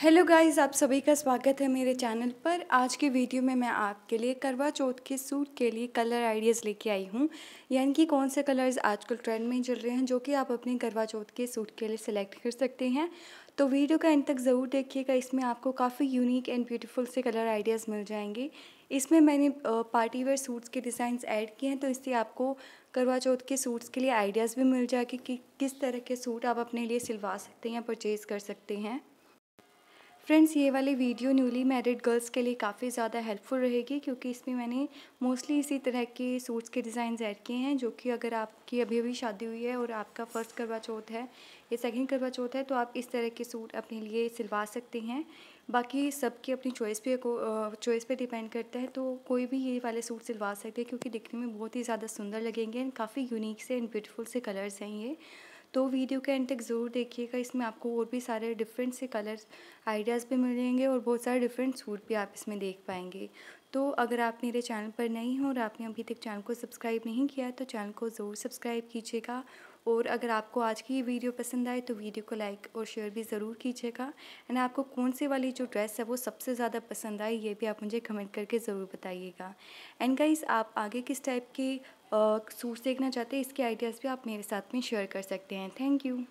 hello guys आप सभी का स्वागत है मेरे चैनल पर आज के वीडियो में मैं आपके लिए करवा चौथ के सूट के लिए कलर आइडियाज़ लेके आई हूँ यानी कि कौन से कलर्स आजकल ट्रेंड में चल रहे हैं जो कि आप अपने करवा चौथ के सूट के लिए सिलेक्ट कर सकते हैं तो वीडियो का एंड तक ज़रूर देखिएगा इसमें आपको काफ़ी यूनिक एंड ब्यूटीफुल से कलर आइडियाज़ मिल जाएंगे इसमें मैंने पार्टी वेयर सूट्स के डिज़ाइंस ऐड किए हैं तो इससे आपको करवा चौथ के सूट्स के लिए आइडियाज़ भी मिल जाएगी कि किस तरह के सूट आप अपने लिए सिलवा सकते हैं या परचेज़ कर सकते हैं फ्रेंड्स ये वाले वीडियो न्यूली मैरिड गर्ल्स के लिए काफ़ी ज़्यादा हेल्पफुल रहेगी क्योंकि इसमें मैंने मोस्टली इसी तरह के सूट्स के डिज़ाइन ऐड किए हैं जो कि अगर आपकी अभी अभी शादी हुई है और आपका फर्स्ट करवा चौथ है या सेकंड करवा चौथ है तो आप इस तरह के सूट अपने लिए सिलवा सकते हैं बाकी सबकी अपनी चॉइस पे चॉइस पर डिपेंड करता है तो कोई भी ये वाले सूट सिलवा सकते हैं क्योंकि दिखने में बहुत ही ज़्यादा सुंदर लगेंगे एंड काफ़ी यूनिक से एंड ब्यूटीफुल से कलर्स हैं ये तो वीडियो के एंड तक ज़रूर देखिएगा इसमें आपको और भी सारे डिफरेंट से कलर्स आइडियाज़ भी मिलेंगे और बहुत सारे डिफरेंट सूट भी आप इसमें देख पाएंगे तो अगर आप मेरे चैनल पर नए हो और आपने अभी तक चैनल को सब्सक्राइब नहीं किया तो चैनल को ज़रूर सब्सक्राइब कीजिएगा और अगर आपको आज की ये वीडियो पसंद आए तो वीडियो को लाइक और शेयर भी ज़रूर कीजिएगा एंड आपको कौन सी वाली जो ड्रेस है वो सबसे ज़्यादा पसंद आई ये भी आप मुझे कमेंट करके ज़रूर बताइएगा एंड गाइस आप आगे किस टाइप के सूट्स देखना चाहते हैं इसके आइडियाज़ भी आप मेरे साथ में शेयर कर सकते हैं थैंक यू